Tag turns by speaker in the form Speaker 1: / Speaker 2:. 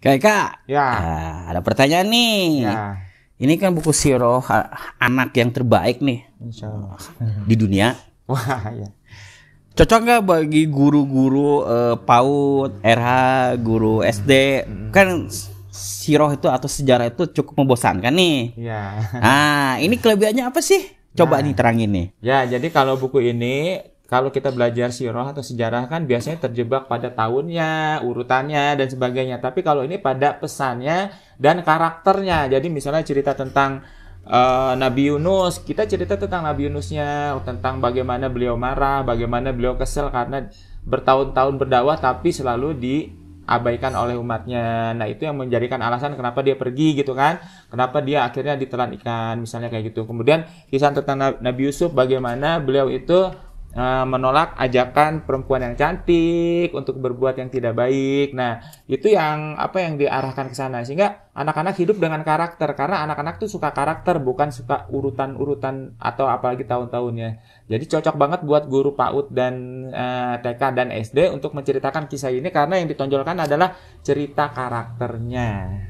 Speaker 1: Kak, Kak. Ya. Uh, ada pertanyaan nih. Ya. Ini kan buku Siro ah, anak yang terbaik nih.
Speaker 2: Insya Allah. Ah,
Speaker 1: di dunia. Wah, ya. Cocok nggak bagi guru-guru uh, PAUD, RH, guru SD? Hmm. Kan Siroh itu atau sejarah itu cukup membosankan nih.
Speaker 3: Ya. Nah,
Speaker 1: ini kelebihannya apa sih? Coba nah, nih terangin nih.
Speaker 3: Ya, jadi kalau buku ini kalau kita belajar siroh atau sejarah kan biasanya terjebak pada tahunnya, urutannya, dan sebagainya. Tapi kalau ini pada pesannya dan karakternya. Jadi misalnya cerita tentang uh, Nabi Yunus, kita cerita tentang Nabi Yunusnya, tentang bagaimana beliau marah, bagaimana beliau kesel karena bertahun-tahun berdakwah tapi selalu diabaikan oleh umatnya. Nah itu yang menjadikan alasan kenapa dia pergi gitu kan, kenapa dia akhirnya ditelan ikan misalnya kayak gitu. Kemudian kisah tentang Nabi Yusuf, bagaimana beliau itu Eh, menolak ajakan perempuan yang cantik untuk berbuat yang tidak baik. Nah, itu yang apa yang diarahkan ke sana sehingga anak-anak hidup dengan karakter karena anak-anak tuh suka karakter bukan suka urutan-urutan atau apalagi tahun-tahunnya. Jadi cocok banget buat guru PAUD dan uh, eh, TK dan SD untuk menceritakan kisah ini karena yang ditonjolkan adalah cerita karakternya.